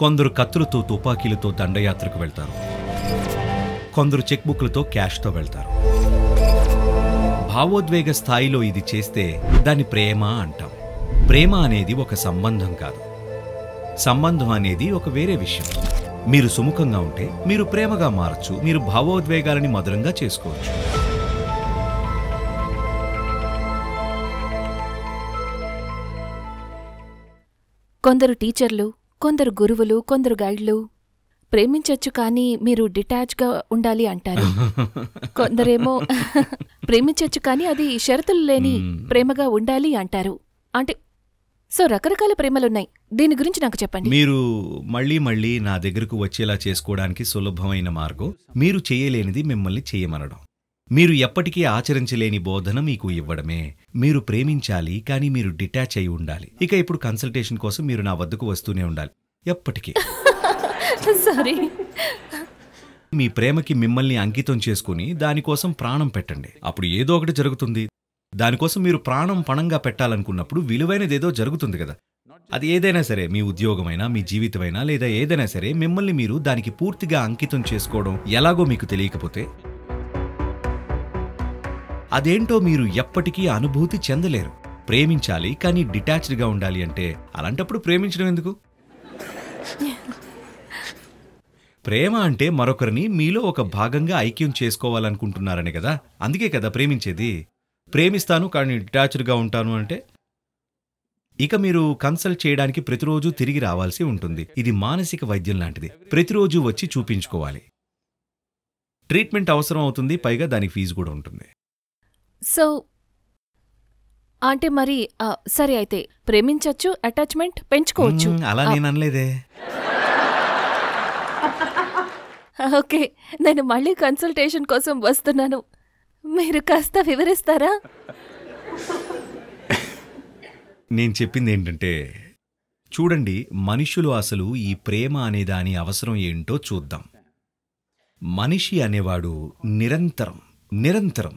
కొందరు కత్తులతో తుపాకీలతో దండయాత్రకు వెళ్తారు కొందరు చెక్బుక్లతో క్యాష్తో వెళ్తారు భావోద్వేగ స్థాయిలో ఇది చేస్తే దాన్ని ప్రేమ అంటాం ప్రేమ అనేది ఒక సంబంధం కాదు సంబంధం అనేది ఒక వేరే విషయం మీరు సుముఖంగా ఉంటే మీరు ప్రేమగా మారచ్చు మీరు భావోద్వేగాలని మధురంగా చేసుకోవచ్చు కొందరు టీచర్లు కొందరు గురువులు కొందరు గైడ్లు ప్రేమించొచ్చు కానీ మీరు డిటాచ్గా ఉండాలి అంటారు కొందరేమో ప్రేమించొచ్చు కానీ అది షరతులు లేని ప్రేమగా ఉండాలి అంటారు అంటే సో రకరకాల ప్రేమలున్నాయి దీని గురించి నాకు చెప్పండి మీరు మళ్ళీ మళ్ళీ నా దగ్గరకు వచ్చేలా చేసుకోవడానికి సులభమైన మార్గం మీరు చేయలేనిది మిమ్మల్ని చేయమనడం మీరు ఎప్పటికీ ఆచరించలేని బోధన మీకు ఇవ్వడమే మీరు ప్రేమించాలి కానీ మీరు డిటాచ్ అయి ఉండాలి ఇక ఇప్పుడు కన్సల్టేషన్ కోసం మీరు నా వద్దకు వస్తూనే ఉండాలి ఎప్పటికీ సారీ మీ ప్రేమకి మిమ్మల్ని అంకితం చేసుకుని దానికోసం ప్రాణం పెట్టండి అప్పుడు ఏదో ఒకటి జరుగుతుంది దానికోసం మీరు ప్రాణం పణంగా పెట్టాలనుకున్నప్పుడు విలువైనది ఏదో జరుగుతుంది కదా అది ఏదైనా సరే మీ ఉద్యోగమైనా మీ జీవితమైనా లేదా ఏదైనా సరే మిమ్మల్ని మీరు దానికి పూర్తిగా అంకితం చేసుకోవడం ఎలాగో మీకు తెలియకపోతే అదేంటో మీరు ఎప్పటికీ అనుభూతి చెందలేరు ప్రేమించాలి కానీ డిటాచ్డ్గా ఉండాలి అంటే అలాంటప్పుడు ప్రేమించడం ఎందుకు ప్రేమ అంటే మరొకరిని మీలో ఒక భాగంగా ఐక్యం చేసుకోవాలనుకుంటున్నారనే కదా అందుకే కదా ప్రేమించేది ప్రేమిస్తాను కానీ డిటాచ్డ్గా ఉంటాను అంటే ఇక మీరు కన్సల్ట్ చేయడానికి ప్రతిరోజు తిరిగి రావాల్సి ఉంటుంది ఇది మానసిక వైద్యం లాంటిది ప్రతిరోజు వచ్చి చూపించుకోవాలి ట్రీట్మెంట్ అవసరం అవుతుంది పైగా దాని ఫీజు కూడా ఉంటుంది సో అంటే మరి సరే అయితే ప్రేమించవచ్చు అటాచ్మెంట్ పెంచుకోవచ్చు అలా నేను అనలేదే ఓకే నేను మళ్ళీ కన్సల్టేషన్ కోసం వస్తున్నాను మీరు కాస్త వివరిస్తారా నేను చెప్పింది ఏంటంటే చూడండి మనుషులు అసలు ఈ ప్రేమ అనే దాని అవసరం ఏంటో చూద్దాం మనిషి అనేవాడు నిరంతరం నిరంతరం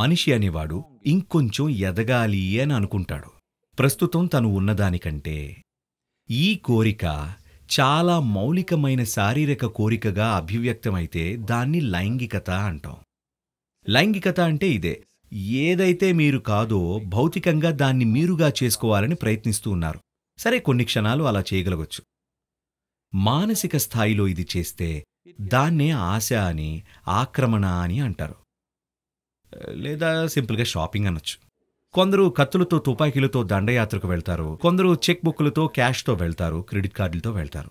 మనిషి అనేవాడు ఇంకొంచెం ఎదగాలి అని అనుకుంటాడు ప్రస్తుతం తను ఉన్నదానికంటే ఈ కోరిక చాలా మౌలికమైన శారీరక కోరికగా అభివ్యక్తమైతే దాన్ని లైంగికత అంటాం లైంగికత అంటే ఇదే ఏదైతే మీరు కాదో భౌతికంగా దాన్ని మీరుగా చేసుకోవాలని ప్రయత్నిస్తూ ఉన్నారు సరే కొన్ని క్షణాలు అలా చేయగలగొచ్చు మానసిక స్థాయిలో ఇది చేస్తే దాన్నే ఆశ అని ఆక్రమణ అని అంటారు లేదా సింపుల్గా షాపింగ్ అనొచ్చు కొందరు కత్తులతో తుపాకీలతో దండయాత్రకు వెళ్తారు కొందరు చెక్ బుక్లతో క్యాష్తో వెళ్తారు క్రెడిట్ కార్డులతో వెళ్తారు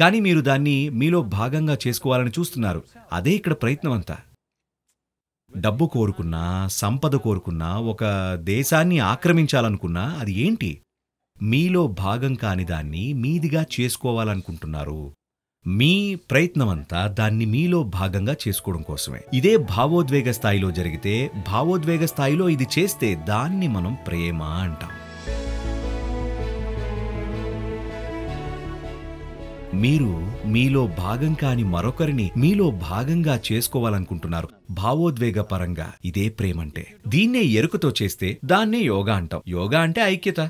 కానీ మీరు దాన్ని మీలో భాగంగా చేసుకోవాలని చూస్తున్నారు అదే ఇక్కడ ప్రయత్నం అంతా డబ్బు కోరుకున్నా సంపద కోరుకున్నా ఒక దేశాన్ని ఆక్రమించాలనుకున్నా అది ఏంటి మీలో భాగం కాని దాన్ని మీదిగా చేసుకోవాలనుకుంటున్నారు మీ ప్రయత్నమంతా దాన్ని మీలో భాగంగా చేసుకోవడం కోసమే ఇదే భావోద్వేగ స్థాయిలో జరిగితే భావోద్వేగ స్థాయిలో ఇది చేస్తే దాన్ని మనం ప్రేమ అంటాం మీరు మీలో భాగం కాని మరొకరిని మీలో భాగంగా చేసుకోవాలనుకుంటున్నారు భావోద్వేగ పరంగా ఇదే ప్రేమంటే దీన్నే ఎరుకతో చేస్తే దాన్నే యోగా అంటాం యోగా అంటే ఐక్యత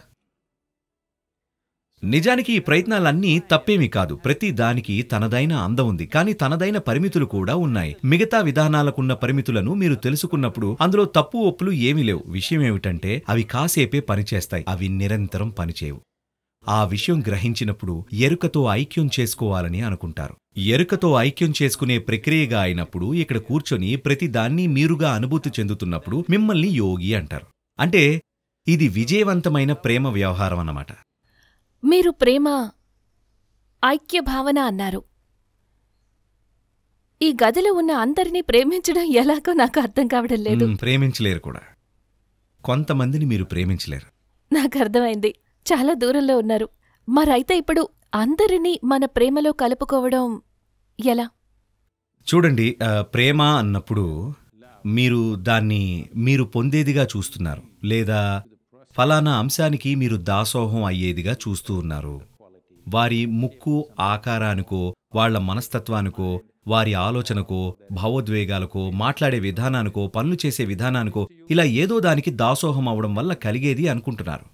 నిజానికి ఈ ప్రయత్నాలన్నీ తప్పేమీ కాదు ప్రతి దానికి తనదైన అందం ఉంది కానీ తనదైన పరిమితులు కూడా ఉన్నాయి మిగతా విధానాలకున్న పరిమితులను మీరు తెలుసుకున్నప్పుడు అందులో తప్పు ఒప్పులు ఏమీ లేవు విషయం ఏమిటంటే అవి కాసేపే పనిచేస్తాయి అవి నిరంతరం పనిచేయవు ఆ విషయం గ్రహించినప్పుడు ఎరుకతో ఐక్యం చేసుకోవాలని అనుకుంటారు ఎరుకతో ఐక్యం చేసుకునే ప్రక్రియగా అయినప్పుడు ఇక్కడ కూర్చొని ప్రతిదాన్ని మీరుగా అనుభూతి చెందుతున్నప్పుడు మిమ్మల్ని యోగి అంటారు అంటే ఇది విజయవంతమైన ప్రేమ వ్యవహారం అన్నమాట మీరు ప్రేమ ఐక్యభావన అన్నారు ఈ గదిలో ఉన్న అందరినీ ప్రేమించడం ఎలాగో నాకు అర్థం కావడం లేదు ప్రేమించలేరు కూడా కొంతమందిని మీరు ప్రేమించలేరు నాకు అర్థమైంది చాలా దూరంలో ఉన్నారు మరైతే ఇప్పుడు అందరినీ మన ప్రేమలో కలుపుకోవడం ఎలా చూడండి ప్రేమ అన్నప్పుడు మీరు దాన్ని మీరు పొందేదిగా చూస్తున్నారు లేదా ఫలానా అంశానికి మీరు దాసోహం అయ్యేదిగా చూస్తూ ఉన్నారు వారి ముక్కు ఆకారానికో వాళ్ల మనస్తత్వానికో వారి ఆలోచనకో భావోద్వేగాలకో మాట్లాడే విధానానికో పనులు చేసే విధానానికో ఇలా ఏదో దానికి దాసోహం అవడం వల్ల కలిగేది అనుకుంటున్నారు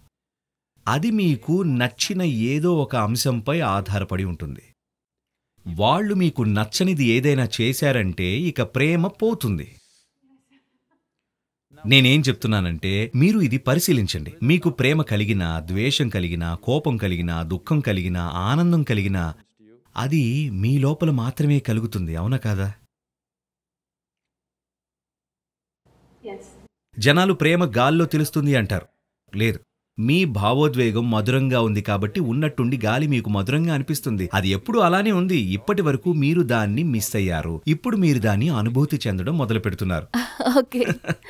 అది మీకు నచ్చిన ఏదో ఒక అంశంపై ఆధారపడి ఉంటుంది వాళ్ళు మీకు నచ్చనిది ఏదైనా చేశారంటే ఇక ప్రేమ పోతుంది నేనేం చెప్తున్నానంటే మీరు ఇది పరిశీలించండి మీకు ప్రేమ కలిగిన ద్వేషం కలిగిన కోపం కలిగిన దుఃఖం కలిగిన ఆనందం కలిగిన అది మీ లోపల మాత్రమే కలుగుతుంది అవునా కాదా జనాలు ప్రేమ గాల్లో తెలుస్తుంది అంటారు లేదు మీ భావోద్వేగం మధురంగా ఉంది కాబట్టి ఉన్నట్టుండి గాలి మీకు మధురంగా అనిపిస్తుంది అది ఎప్పుడు అలానే ఉంది ఇప్పటి వరకు మీరు దాన్ని మిస్ అయ్యారు ఇప్పుడు మీరు దాన్ని అనుభూతి చెందడం మొదలు పెడుతున్నారు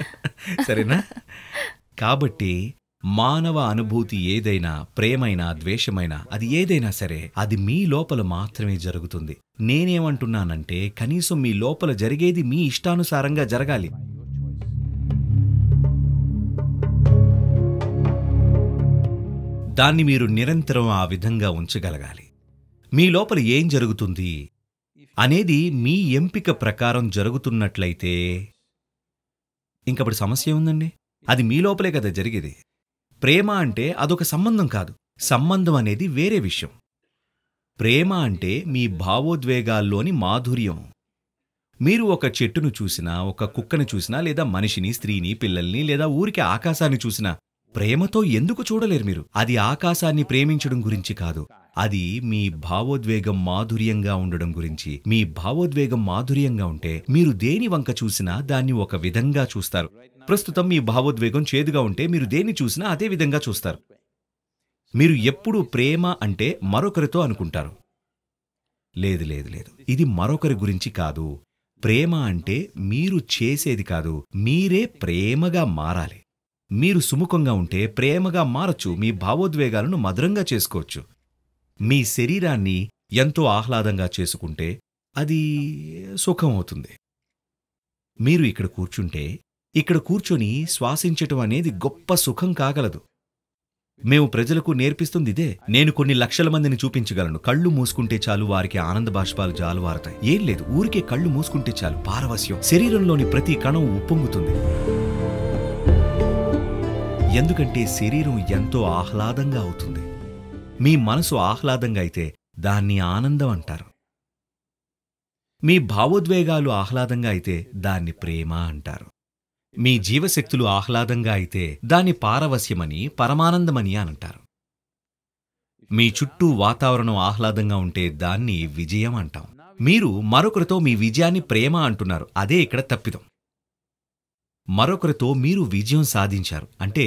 సరేనా కాబట్టి మానవ అనుభూతి ఏదైనా ప్రేమైనా ద్వేషమైనా అది ఏదైనా సరే అది మీ లోపల మాత్రమే జరుగుతుంది నేనేమంటున్నానంటే కనీసం మీ లోపల జరిగేది మీ ఇష్టానుసారంగా జరగాలి దాన్ని మీరు నిరంతరం ఆ విధంగా ఉంచగలగాలి మీ లోపల ఏం జరుగుతుంది అనేది మీ ఎంపిక ప్రకారం జరుగుతున్నట్లయితే ఇంకప్పుడు సమస్య ఉందండి అది మీ లోపలే కదా జరిగేది ప్రేమ అంటే అదొక సంబంధం కాదు సంబంధం అనేది వేరే విషయం ప్రేమ అంటే మీ భావోద్వేగాల్లోని మాధుర్యం మీరు ఒక చెట్టును చూసినా ఒక కుక్కను చూసినా లేదా మనిషిని స్త్రీని పిల్లల్ని లేదా ఊరికి ఆకాశాన్ని చూసినా ప్రేమతో ఎందుకు చూడలేరు మీరు అది ఆకాశాన్ని ప్రేమించడం గురించి కాదు అది మీ భావోద్వేగం మాధుర్యంగా ఉండడం గురించి మీ భావోద్వేగం మాధుర్యంగా ఉంటే మీరు దేని వంక చూసినా దాన్ని ఒక విధంగా చూస్తారు ప్రస్తుతం మీ భావోద్వేగం చేదుగా ఉంటే మీరు దేన్ని చూసినా అదే విధంగా చూస్తారు మీరు ఎప్పుడు ప్రేమ అంటే మరొకరితో అనుకుంటారు లేదు లేదు లేదు ఇది మరొకరి గురించి కాదు ప్రేమ అంటే మీరు చేసేది కాదు మీరే ప్రేమగా మారాలి మీరు సుముఖంగా ఉంటే ప్రేమగా మారచ్చు మీ భావోద్వేగాలను మధురంగా చేసుకోవచ్చు మీ శరీరాన్ని ఎంతో ఆహ్లాదంగా చేసుకుంటే అది సుఖమవుతుంది మీరు ఇక్కడ కూర్చుంటే ఇక్కడ కూర్చొని శ్వాసించటం అనేది గొప్ప సుఖం కాగలదు మేము ప్రజలకు నేర్పిస్తుంది ఇదే నేను కొన్ని లక్షల మందిని చూపించగలను కళ్ళు మూసుకుంటే చాలు వారికి ఆనంద బాష్పాలు జాలువారతాయి ఏం లేదు ఊరికే కళ్ళు మూసుకుంటే చాలు పారవశ్యం శరీరంలోని ప్రతి కణం ఉప్పొంగుతుంది ఎందుకంటే శరీరం ఎంతో ఆహ్లాదంగా అవుతుంది మీ మనసు ఆహ్లాదంగా అయితే దాన్ని ఆనందం అంటారు మీ భావోద్వేగాలు ఆహ్లాదంగా అయితే దాన్ని ప్రేమ అంటారు మీ జీవశక్తులు ఆహ్లాదంగా అయితే దాన్ని పారవస్యమని పరమానందమని అంటారు మీ చుట్టూ వాతావరణం ఆహ్లాదంగా ఉంటే దాన్ని విజయం అంటాం మీరు మరొకరితో మీ విజయాన్ని ప్రేమ అంటున్నారు అదే ఇక్కడ తప్పిదం మరొకరితో మీరు విజయం సాధించారు అంటే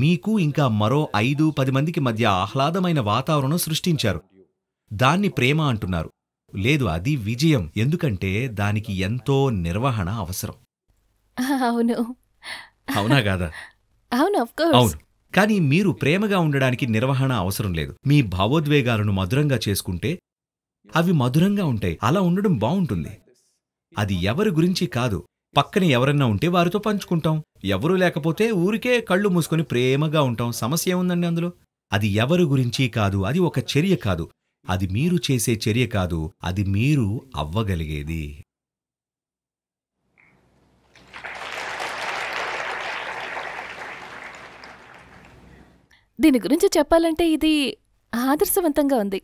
మీకు ఇంకా మరో ఐదు పది మందికి మధ్య ఆహ్లాదమైన వాతావరణం సృష్టించారు దాన్ని ప్రేమ అంటున్నారు లేదు అది విజయం ఎందుకంటే దానికి ఎంతో నిర్వహణ అవసరం అవును అవునా కాదా అవును అవును కానీ మీరు ప్రేమగా ఉండడానికి నిర్వహణ అవసరం లేదు మీ భావోద్వేగాలను మధురంగా చేసుకుంటే అవి మధురంగా ఉంటాయి అలా ఉండడం బావుంటుంది అది ఎవరి గురించి కాదు పక్కన ఎవరన్నా ఉంటే వారితో పంచుకుంటాం ఎవరూ లేకపోతే ఊరికే కళ్ళు మూసుకొని ప్రేమగా ఉంటాం సమస్య ఏముందండి అందులో అది ఎవరి గురించి కాదు అది ఒక చర్య కాదు అది మీరు చేసే చర్య కాదు అది మీరు అవ్వగలిగేది దీని గురించి చెప్పాలంటే ఇది ఆదర్శవంతంగా ఉంది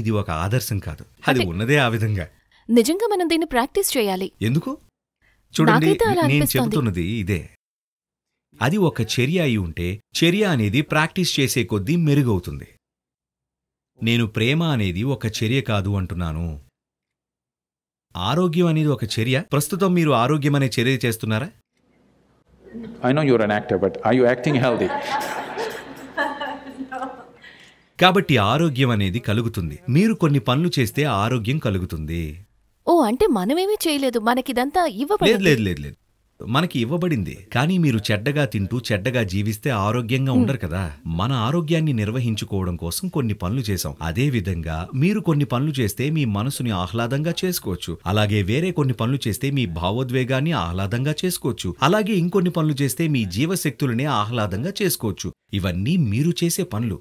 ఇది ఒక ఆదర్శం కాదు అది ఉన్నదే ఆ విధంగా నిజంగా మనం దీన్ని ప్రాక్టీస్ చేయాలి ఎందుకు చూడండి నేను చెబుతున్నది ఇదే అది ఒక చర్య అయి ఉంటే చర్య అనేది ప్రాక్టీస్ చేసే కొద్దీ మెరుగవుతుంది నేను ప్రేమ అనేది ఒక చర్య కాదు అంటున్నాను ఆరోగ్యం అనేది ఒక చర్య ప్రస్తుతం మీరు ఆరోగ్యం అనే చర్య చేస్తున్నారా I know you're an actor but I acting healthy కాబట్టి ఆరోగ్యం అనేది కలుగుతుంది మీరు కొన్ని పనులు చేస్తే ఆరోగ్యం కలుగుతుంది ఓ అంటే మనమేమీ చేయలేదు మనకిదంతా ఇవ్వలేదు లేదు లేదు లేదు మనకి ఇవ్వబడింది కానీ మీరు చెడ్డగా తింటూ చెడ్డగా జీవిస్తే ఆరోగ్యంగా ఉండరు కదా మన ఆరోగ్యాన్ని నిర్వహించుకోవడం కోసం కొన్ని పనులు చేశాం అదే విధంగా మీరు కొన్ని పనులు చేస్తే మీ మనసుని ఆహ్లాదంగా చేసుకోవచ్చు అలాగే వేరే కొన్ని పనులు చేస్తే మీ భావోద్వేగాన్ని ఆహ్లాదంగా చేసుకోవచ్చు అలాగే ఇంకొన్ని పనులు చేస్తే మీ జీవశక్తులనే ఆహ్లాదంగా చేసుకోవచ్చు ఇవన్నీ మీరు చేసే పనులు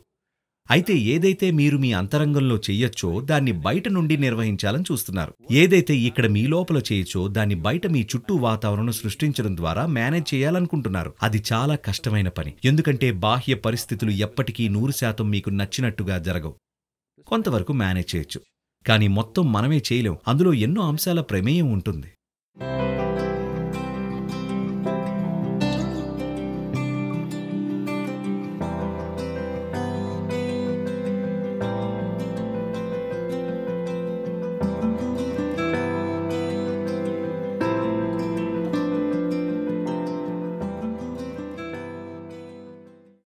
అయితే ఏదైతే మీరు మీ అంతరంగంలో చెయ్యొచ్చో దాన్ని బయట నుండి నిర్వహించాలని చూస్తున్నారు ఏదైతే ఇక్కడ మీ లోపల చేయొచ్చో దాన్ని బయట మీ చుట్టూ వాతావరణం సృష్టించడం ద్వారా మేనేజ్ చేయాలనుకుంటున్నారు అది చాలా కష్టమైన పని ఎందుకంటే బాహ్య పరిస్థితులు ఎప్పటికీ నూరు శాతం మీకు నచ్చినట్టుగా జరగవు కొంతవరకు మేనేజ్ చేయొచ్చు కానీ మొత్తం మనమే చేయలేం అందులో ఎన్నో అంశాల ప్రమేయం ఉంటుంది